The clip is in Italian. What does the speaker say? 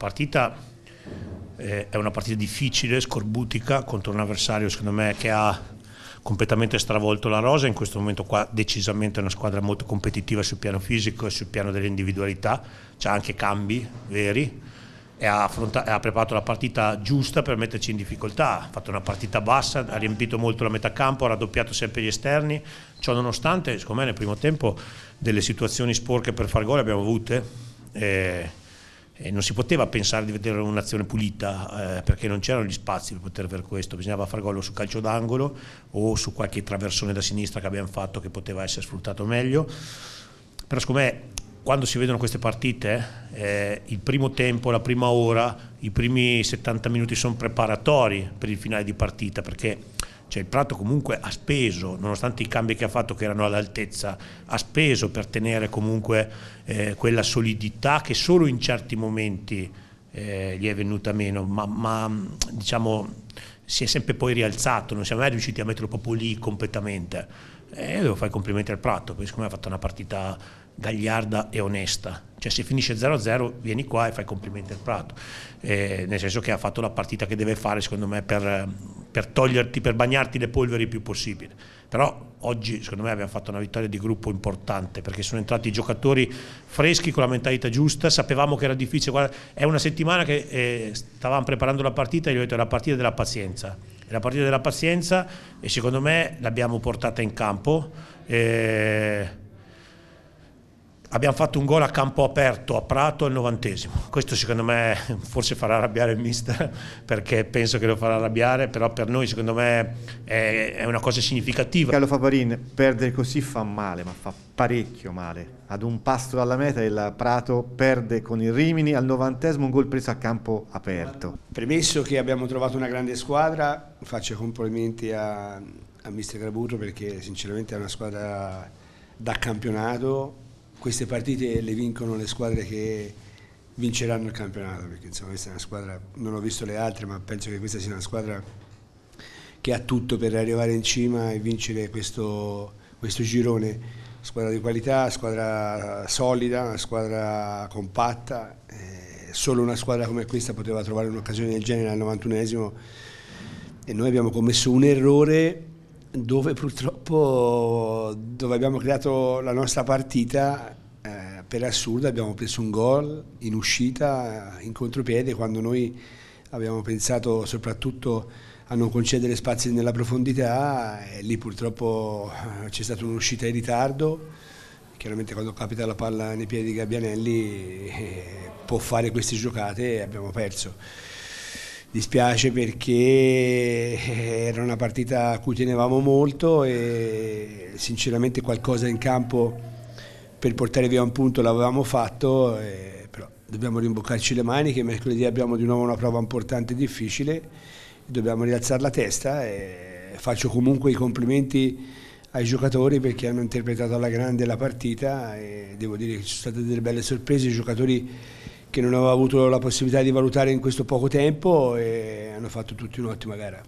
partita eh, è una partita difficile, scorbutica, contro un avversario secondo me che ha completamente stravolto la rosa, in questo momento qua decisamente è una squadra molto competitiva sul piano fisico e sul piano delle individualità, c'ha anche cambi veri e ha, ha, preparato la partita giusta per metterci in difficoltà, ha fatto una partita bassa, ha riempito molto la metà campo, ha raddoppiato sempre gli esterni, ciò nonostante secondo me nel primo tempo delle situazioni sporche per far gol abbiamo avute. Eh, eh, non si poteva pensare di vedere un'azione pulita eh, perché non c'erano gli spazi per poter vedere questo, bisognava fare gol su calcio d'angolo o su qualche traversone da sinistra che abbiamo fatto che poteva essere sfruttato meglio. Però secondo me quando si vedono queste partite, eh, il primo tempo, la prima ora, i primi 70 minuti sono preparatori per il finale di partita perché cioè il Prato comunque ha speso, nonostante i cambi che ha fatto che erano all'altezza, ha speso per tenere comunque eh, quella solidità che solo in certi momenti eh, gli è venuta meno, ma, ma, diciamo si è sempre poi rialzato, non siamo mai riusciti a metterlo proprio lì completamente. E eh, io devo fare i complimenti al Prato, perché secondo me ha fatto una partita gagliarda e onesta. Cioè se finisce 0-0 vieni qua e fai complimenti al Prato, eh, nel senso che ha fatto la partita che deve fare secondo me per per toglierti, per bagnarti le polveri il più possibile. Però oggi secondo me abbiamo fatto una vittoria di gruppo importante perché sono entrati i giocatori freschi con la mentalità giusta, sapevamo che era difficile, Guarda, è una settimana che eh, stavamo preparando la partita e gli ho detto è la partita della pazienza, è la partita della pazienza e secondo me l'abbiamo portata in campo. Eh, Abbiamo fatto un gol a campo aperto a Prato al novantesimo. Questo secondo me forse farà arrabbiare il mister perché penso che lo farà arrabbiare, però per noi secondo me è, una cosa significativa. Carlo Favarin, perdere così fa male, ma fa parecchio male. Ad un passo dalla meta il Prato perde con il Rimini al novantesimo un gol preso a campo aperto. Premesso che abbiamo trovato una grande squadra, faccio complimenti a, a mister Grabuto perché sinceramente è una squadra da campionato queste partite le vincono le squadre che vinceranno il campionato, perché insomma questa è una squadra, non ho visto le altre, ma penso che questa sia una squadra che ha tutto per arrivare in cima e vincere questo, questo girone. Squadra di qualità, squadra solida, squadra compatta. Eh, solo una squadra come questa poteva trovare un'occasione del genere al 91esimo e noi abbiamo commesso un errore dove purtroppo dove abbiamo creato la nostra partita eh, per assurdo abbiamo preso un gol in uscita in contropiede quando noi abbiamo pensato soprattutto a non concedere spazi nella profondità e lì purtroppo eh, c'è stata un'uscita in ritardo chiaramente quando capita la palla nei piedi di Gabbianelli eh, può fare queste giocate e abbiamo perso dispiace perché eh, era una partita a cui tenevamo molto e sinceramente qualcosa in campo per portare via un punto l'avevamo fatto, eh, però dobbiamo rimboccarci le maniche, mercoledì abbiamo di nuovo una prova importante e difficile, dobbiamo rialzare la testa e faccio comunque i complimenti ai giocatori perché hanno interpretato alla grande la partita e devo dire che ci sono state delle belle sorprese, i giocatori che non aveva avuto la possibilità di valutare in questo poco tempo e hanno fatto tutti un'ottima gara.